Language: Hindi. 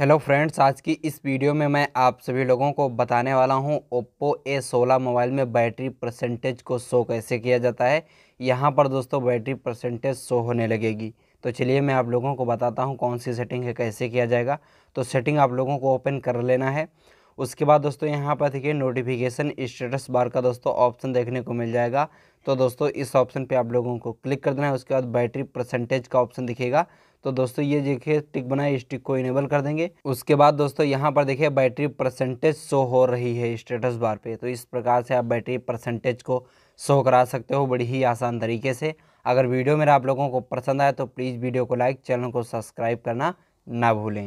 हेलो फ्रेंड्स आज की इस वीडियो में मैं आप सभी लोगों को बताने वाला हूं ओप्पो ए सोलह मोबाइल में बैटरी परसेंटेज को शो कैसे किया जाता है यहां पर दोस्तों बैटरी परसेंटेज शो होने लगेगी तो चलिए मैं आप लोगों को बताता हूं कौन सी सेटिंग है कैसे किया जाएगा तो सेटिंग आप लोगों को ओपन कर लेना है उसके बाद दोस्तों यहाँ पर देखिए नोटिफिकेशन स्टेटस बार का दोस्तों ऑप्शन देखने को मिल जाएगा तो दोस्तों इस ऑप्शन पे आप लोगों को क्लिक कर देना है उसके बाद बैटरी परसेंटेज का ऑप्शन दिखेगा तो दोस्तों ये देखिए टिक बनाए इस टिक को इनेबल कर देंगे उसके बाद दोस्तों यहाँ पर देखिए बैटरी परसेंटेज शो हो रही है स्टेटस बार पे तो इस प्रकार से आप बैटरी परसेंटेज को शो करा सकते हो बड़ी ही आसान तरीके से अगर वीडियो मेरा आप लोगों को पसंद आए तो प्लीज़ वीडियो को लाइक चैनल को सब्सक्राइब करना ना भूलें